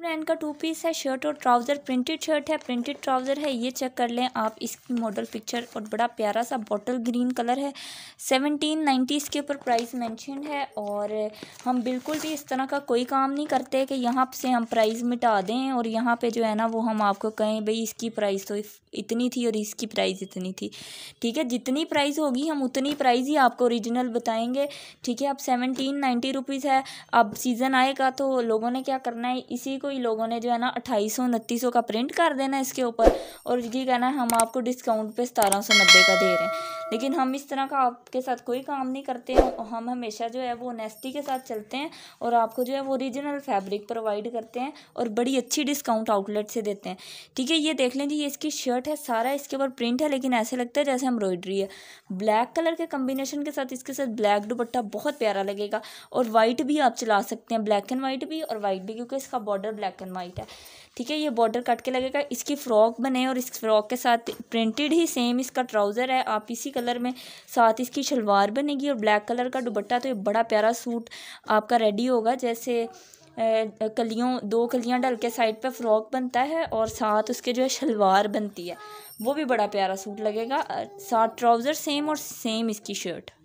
brand का two piece है shirt और ट्राउज़र प्रिंटेड शर्ट है प्रिंटेड ट्राउज़र है ये चेक कर लें आप इसकी मॉडल पिक्चर और बड़ा प्यारा सा बॉटल ग्रीन कलर है सेवनटीन नाइन्टी इसके ऊपर प्राइस मेंशन है और हम बिल्कुल भी इस तरह का कोई काम नहीं करते कि यहाँ से हम प्राइस मिटा दें और यहाँ पर जो है ना वो हम आपको कहें भाई इसकी प्राइस तो इतनी थी और इसकी प्राइस इतनी थी ठीक है जितनी प्राइस होगी हम उतनी प्राइस ही आपको ओरिजिनल बताएंगे ठीक है अब सेवनटीन नाइन्टी रुपीज़ है अब सीज़न आएगा तो लोगों ने क्या करना है इसी को ही लोगों ने जो है ना अट्ठाईस सौ उनतीस सौ का प्रिंट कर देना इसके ऊपर और ये कहना हम आपको डिस्काउंट पे सतारह सौ नब्बे का दे रहे हैं लेकिन हम इस तरह का आपके साथ कोई काम नहीं करते हैं हम हमेशा जो है वो ऑनेस्टी के साथ चलते हैं और आपको जो है वो ओरिजिनल फैब्रिक प्रोवाइड करते हैं और बड़ी अच्छी डिस्काउंट आउटलेट से देते हैं ठीक है ये देख लें जी ये इसकी शर्ट है सारा इसके ऊपर प्रिंट है लेकिन ऐसे लगता है जैसे एम्ब्रॉयडरी है ब्लैक कलर के कम्बिनेशन के साथ इसके साथ ब्लैक दुपट्टा बहुत प्यारा लगेगा और वाइट भी आप चला सकते हैं ब्लैक एंड वाइट भी और वाइट भी क्योंकि इसका बॉर्डर ब्लैक एंड वाइट है ठीक है ये बॉर्डर कट के लगेगा इसकी फ्रॉक बने और इस फ्रॉक के साथ प्रिंटेड ही सेम इसका ट्राउज़र है आप इसी कलर में साथ इसकी शलवार बनेगी और ब्लैक कलर का दुबट्टा तो ये बड़ा प्यारा सूट आपका रेडी होगा जैसे कलियों दो कलियां डल के साइड पे फ्रॉक बनता है और साथ उसके जो है शलवार बनती है वो भी बड़ा प्यारा सूट लगेगा साथ ट्राउज़र सेम और सेम इसकी शर्ट